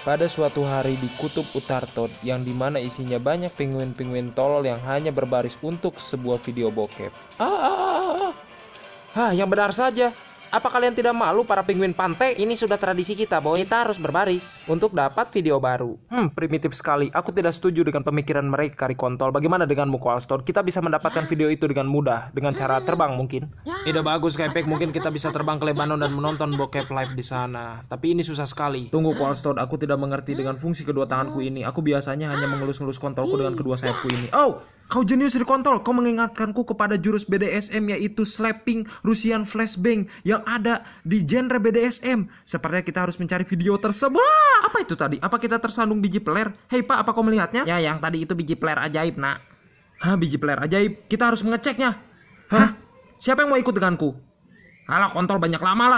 Pada suatu hari di kutub Utartot yang dimana isinya banyak penguin-penguin tolol yang hanya berbaris untuk sebuah video bokep. Ah, ah, ah, ah. Hah, yang benar saja. Apa kalian tidak malu para penguin pantai? Ini sudah tradisi kita bahwa kita harus berbaris untuk dapat video baru. Hmm, primitif sekali. Aku tidak setuju dengan pemikiran mereka, Rikontol. Bagaimana dengan Koalstone? Kita bisa mendapatkan video itu dengan mudah, dengan cara terbang mungkin. Ide bagus Kepek, mungkin kita bisa terbang ke Lebanon dan menonton bokep live di sana. Tapi ini susah sekali. Tunggu Qualstone, aku tidak mengerti dengan fungsi kedua tanganku ini. Aku biasanya hanya mengelus-ngelus kontolku dengan kedua sayapku ini. Oh, Kau jenius di kontol, kau mengingatkanku kepada jurus BDSM yaitu slapping Rusian flashbang yang ada di genre BDSM. Sepertinya kita harus mencari video tersebut. Apa itu tadi? Apa kita tersandung biji peler? Hei pak, apa kau melihatnya? Ya, yang tadi itu biji peler ajaib, nak. Hah, biji peler ajaib? Kita harus mengeceknya. Hah? siapa yang mau ikut denganku alah kontol banyak lama lah